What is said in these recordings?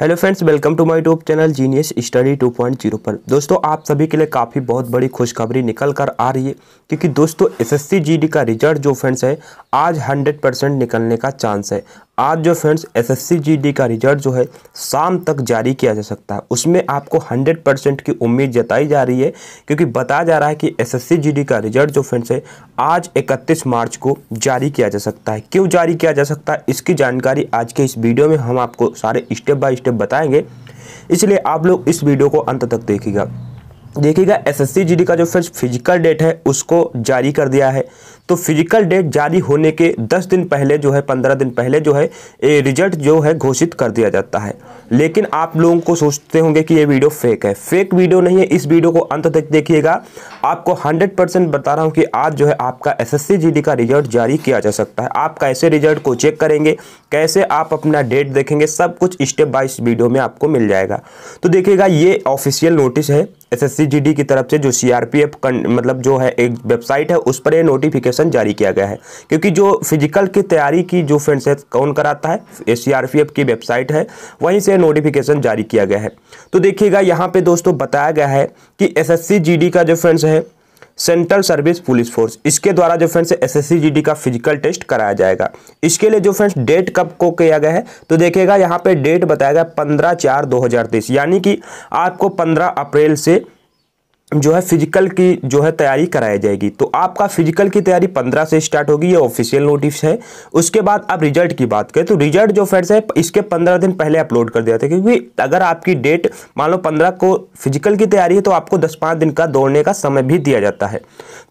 hello friends welcome to my YouTube channel genius study 2.0 पर दोस्तों आप सभी के लिए काफ़ी बहुत बड़ी खुशखबरी निकल कर आ रही है क्योंकि दोस्तों एसएससी जीडी का रिजल्ट जो फ्रेंड्स है आज 100 परसेंट निकलने का चांस है आज जो फ्रेंड्स एसएससी जीडी का रिजल्ट जो है शाम तक जारी किया जा सकता है उसमें आपको 100 परसेंट की उम्मीद जताई जा रही है क्योंकि बताया जा रहा है कि एसएससी जीडी का रिजल्ट जो फ्रेंड्स है आज 31 मार्च को जारी किया जा सकता है क्यों जारी किया जा सकता है इसकी जानकारी आज के इस वीडियो में हम आपको सारे स्टेप बाय स्टेप बताएंगे इसलिए आप लोग इस वीडियो को अंत तक देखिएगा देखिएगा एस एस का जो फ्रेंड्स फिजिकल डेट है उसको जारी कर दिया है तो फिजिकल डेट जारी होने के दस दिन पहले जो है पंद्रह दिन पहले जो है ये रिजल्ट जो है घोषित कर दिया जाता है लेकिन आप लोगों को सोचते होंगे कि ये वीडियो फेक है फेक वीडियो नहीं है इस वीडियो को अंत तक देखिएगा आपको हंड्रेड परसेंट बता रहा हूँ कि आज जो है आपका एस एस का रिजल्ट जारी किया जा सकता है आप कैसे रिजल्ट को चेक करेंगे कैसे आप अपना डेट देखेंगे सब कुछ स्टेप बाय स्टेप वीडियो में आपको मिल जाएगा तो देखिएगा ये ऑफिशियल नोटिस है एसएससीजीडी की तरफ से जो सीआरपीएफ मतलब जो है एक वेबसाइट है उस पर यह नोटिफिकेशन जारी किया गया है क्योंकि जो फिजिकल की तैयारी की जो फ्रेंड्स है कौन कराता है सीआरपीएफ की वेबसाइट है वहीं से नोटिफिकेशन जारी किया गया है तो देखिएगा यहाँ पे दोस्तों बताया गया है कि एस एस का जो फ्रेंड्स है सेंट्रल सर्विस पुलिस फोर्स इसके द्वारा जो फ्रेंड्स एस एस का फिजिकल टेस्ट कराया जाएगा इसके लिए जो फ्रेंड्स डेट कब को किया गया है तो देखिएगा यहाँ पे डेट बताया गया पंद्रह चार दो यानी कि आपको पंद्रह अप्रैल से जो है फिजिकल की जो है तैयारी कराई जाएगी तो आपका फिजिकल की तैयारी पंद्रह से स्टार्ट होगी ये ऑफिशियल नोटिस है उसके बाद आप रिजल्ट की बात करें तो रिजल्ट जो फ्रेंड्स है इसके पंद्रह दिन पहले अपलोड कर दिया था क्योंकि अगर आपकी डेट मान लो पंद्रह को फिजिकल की तैयारी है तो आपको दस पाँच दिन का दौड़ने का समय भी दिया जाता है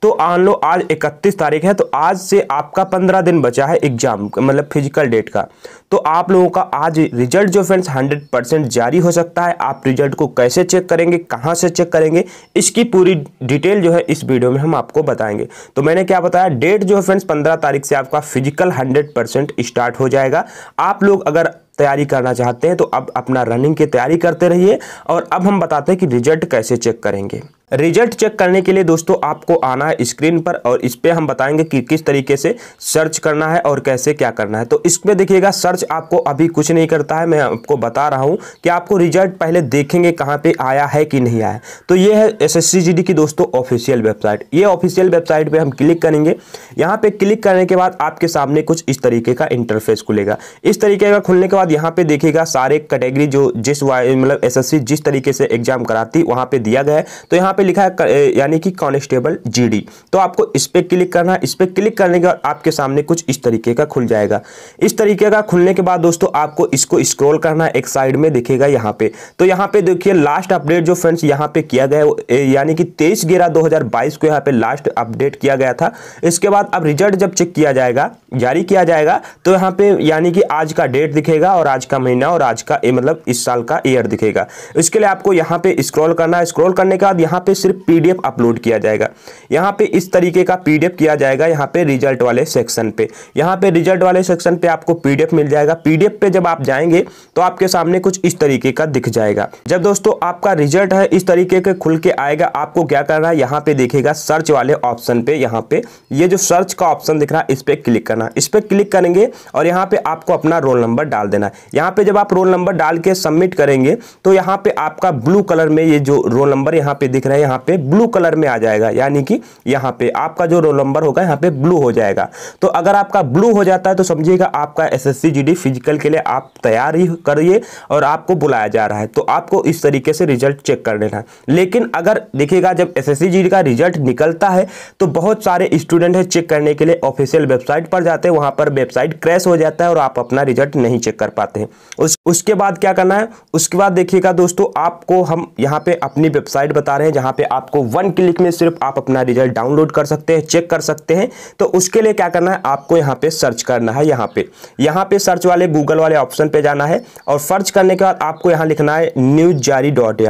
तो मान लो आज इकतीस तारीख है तो आज से आपका पंद्रह दिन बचा है एग्जाम मतलब फिजिकल डेट का तो आप लोगों का आज रिजल्ट जो फ्रेंड्स हंड्रेड जारी हो सकता है आप रिजल्ट को कैसे चेक करेंगे कहाँ से चेक करेंगे इस इसकी पूरी डिटेल जो है इस वीडियो में हम आपको बताएंगे तो मैंने क्या बताया डेट जो है फ्रेंड्स पंद्रह तारीख से आपका फिजिकल हंड्रेड परसेंट स्टार्ट हो जाएगा आप लोग अगर तैयारी करना चाहते हैं तो अब अपना रनिंग की तैयारी करते रहिए और अब हम बताते हैं कि रिजल्ट कैसे चेक करेंगे रिजल्ट चेक करने के लिए दोस्तों आपको आना है स्क्रीन पर और इस पर हम बताएंगे कि किस तरीके से सर्च करना है और कैसे क्या करना है तो इस पर देखिएगा सर्च आपको अभी कुछ नहीं करता है मैं आपको बता रहा हूँ कि आपको रिजल्ट पहले देखेंगे कहाँ पे आया है कि नहीं आया तो ये है एस एस की दोस्तों ऑफिशियल वेबसाइट ये ऑफिशियल वेबसाइट पर हम क्लिक करेंगे यहाँ पर क्लिक करने के बाद आपके सामने कुछ इस तरीके का इंटरफेस खुलेगा इस तरीके का खुलने के बाद यहाँ पर देखिएगा सारे कैटेगरी जो जिस मतलब एस जिस तरीके से एग्जाम कराती वहाँ पर दिया गया है तो यहाँ पर पे लिखा है यानी कि कॉन्स्टेबल जीडी तो आपको इस पर क्लिक करना है इस पर क्लिक करने के बाद आपके सामने कुछ इस तरीके का खुल जाएगा इस तरीके का खुलने के बाद दोस्तों आपको इसको स्क्रॉल करना है एक साइड में दिखेगा यहाँ पे तो यहाँ पे देखिए लास्ट अपडेट जो फ्रेंड्स यहाँ पे किया गया यानी कि तेईस ग्यारह दो को यहाँ पे लास्ट अपडेट किया गया था इसके बाद अब रिजल्ट जब चेक किया जाएगा जारी किया जाएगा तो यहाँ पे यानी कि आज का डेट दिखेगा और आज का महीना और आज का मतलब इस साल का ईयर दिखेगा इसके लिए आपको यहाँ पे स्क्रॉल करना है स्क्रॉल करने के बाद यहाँ यहाँ पे सिर्फ पीडीएफ अपलोड किया जाएगा यहाँ पे इस तरीके का पीडीएफ किया जाएगा यहाँ पे रिजल्ट वाले सेक्शन पे यहाँ पे रिजल्ट वाले सेक्शन पे आपको पीडीएफ मिल जाएगा पीडीएफ पे जब आप जाएंगे तो आपके सामने कुछ इस तरीके का दिख जाएगा जब दोस्तों आपका रिजल्ट है इस तरीके के खुल के आएगा आपको क्या करना है यहाँ पे देखेगा सर्च वाले ऑप्शन पे यहाँ पे ये जो सर्च का ऑप्शन दिख रहा है इस पर क्लिक करना इस पर क्लिक करेंगे और यहाँ पे आपको अपना रोल नंबर डाल देना है यहाँ पे जब आप रोल नंबर डाल के सबमिट करेंगे तो यहाँ पे आपका ब्लू कलर में ये जो रोल नंबर यहाँ पे दिख रहा है यहाँ पे ब्लू कलर में आ जाएगा यानी कि यहाँ पे आपका जो रोल नंबर होगा यहाँ पे ब्लू हो जाएगा तो अगर आपका ब्लू हो जाता है तो समझिएगा आपका एस एस फिजिकल के लिए आप तैयारी करिए और आपको बुलाया जा रहा है तो आपको इस तरीके से रिजल्ट चेक कर लेना है लेकिन अगर देखिएगा जब एस का रिजल्ट निकलता है तो बहुत सारे स्टूडेंट है चेक करने के लिए ऑफिशियल वेबसाइट पर जाते हैं वहाँ पर वेबसाइट क्रैश हो जाता है और आप अपना रिजल्ट नहीं चेक कर पाते हैं उस, उसके बाद क्या करना है उसके बाद देखिएगा दोस्तों आपको हम यहाँ पे अपनी वेबसाइट बता रहे हैं जहाँ पे आपको वन क्लिक में सिर्फ आप अपना रिजल्ट डाउनलोड कर सकते हैं चेक कर सकते हैं तो उसके लिए क्या करना है आपको यहाँ पे सर्च करना है यहाँ पे यहाँ पे सर्च वाले गूगल वाले ऑप्शन पे जाना है और सर्च करने के बाद आपको यहाँ लिखना है न्यूज e जारी dot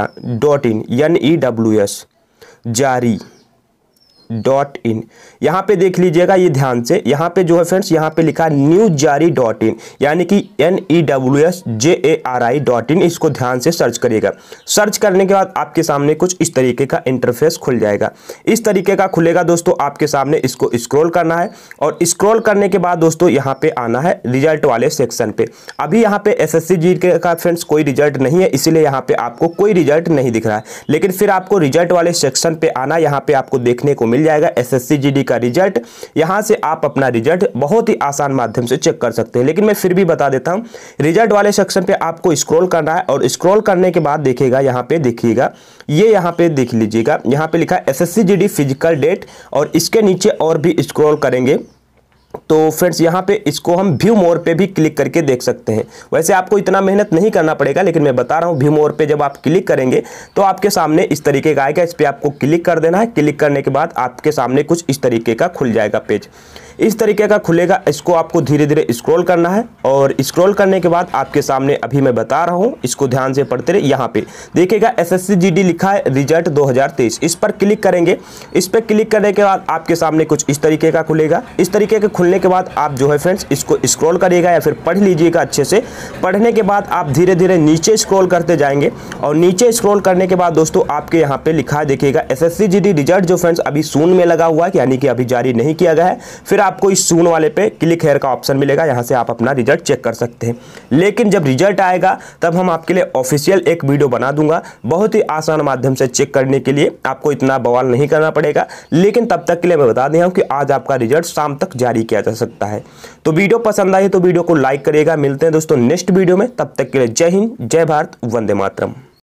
dot in N E W S जारी डॉट इन यहाँ पे देख लीजिएगा ये ध्यान से यहाँ पे जो है फ्रेंड्स यहाँ पे लिखा न्यूज जारी डॉट इन यानी कि N E W S J A R I dot in इसको ध्यान से सर्च करिएगा सर्च करने के बाद आपके सामने कुछ इस तरीके का इंटरफेस खुल जाएगा इस तरीके का खुलेगा दोस्तों आपके सामने इसको स्क्रोल करना है और स्क्रोल करने के बाद दोस्तों यहाँ पे आना है रिजल्ट वाले सेक्शन पे अभी यहाँ पे एस एस का फ्रेंड्स कोई रिजल्ट नहीं है इसीलिए यहाँ पे आपको कोई रिजल्ट नहीं दिख रहा है लेकिन फिर आपको रिजल्ट वाले सेक्शन पे आना यहाँ पे आपको देखने को मिल जाएगा एस एस का रिजल्ट यहाँ से आप अपना रिजल्ट बहुत ही आसान माध्यम से चेक कर सकते हैं लेकिन मैं फिर भी बता देता हूँ रिजल्ट वाले सेक्शन पर आपको स्क्रोल करना है और स्क्रोल करने के बाद देखिएगा यहाँ पे देखिएगा ये यहाँ पे देख लीजिएगा यहाँ पे लिखा है एस एस फिजिकल डेट और इसके नीचे और भी स्क्रॉल करेंगे तो फ्रेंड्स यहाँ पे इसको हम व्यू मोर पे भी क्लिक करके देख सकते हैं वैसे आपको इतना मेहनत नहीं करना पड़ेगा लेकिन मैं बता रहा हूँ व्यू मोर पे जब आप क्लिक करेंगे तो आपके सामने इस तरीके का आएगा इस पर आपको क्लिक कर देना है क्लिक करने के बाद आपके सामने कुछ इस तरीके का खुल जाएगा पेज इस तरीके का खुलेगा इसको आपको धीरे धीरे स्क्रॉल करना है और स्क्रॉल करने के बाद आपके सामने अभी मैं बता रहा हूँ इसको ध्यान से पढ़ते रहे यहाँ पे देखिएगा एस एस लिखा है रिजल्ट 2023 इस पर क्लिक करेंगे इस पर क्लिक करने के बाद आपके सामने कुछ इस तरीके का खुलेगा इस तरीके के खुलने के बाद आप जो है फ्रेंड्स इसको स्क्रॉल करिएगा या फिर पढ़ लीजिएगा अच्छे से पढ़ने के बाद आप धीरे धीरे नीचे स्क्रॉल करते जाएंगे और नीचे स्क्रॉल करने के बाद दोस्तों आपके यहाँ पे लिखा है देखिएगा एस एस रिजल्ट जो फ्रेंड्स अभी सून में लगा हुआ है यानी कि अभी जारी नहीं किया गया है फिर आपको इस सून वाले पे क्लिक हेयर का ऑप्शन मिलेगा यहाँ से आप अपना रिजल्ट चेक कर सकते हैं लेकिन जब रिजल्ट आएगा तब हम आपके लिए ऑफिशियल एक वीडियो बना दूंगा बहुत ही आसान माध्यम से चेक करने के लिए आपको इतना बवाल नहीं करना पड़ेगा लेकिन तब तक के लिए मैं बता दिया हूँ कि आज आपका रिजल्ट शाम तक जारी किया जा सकता है तो वीडियो पसंद आई तो वीडियो को लाइक करिएगा मिलते हैं दोस्तों नेक्स्ट वीडियो में तब तक के लिए जय हिंद जय भारत वंदे मातरम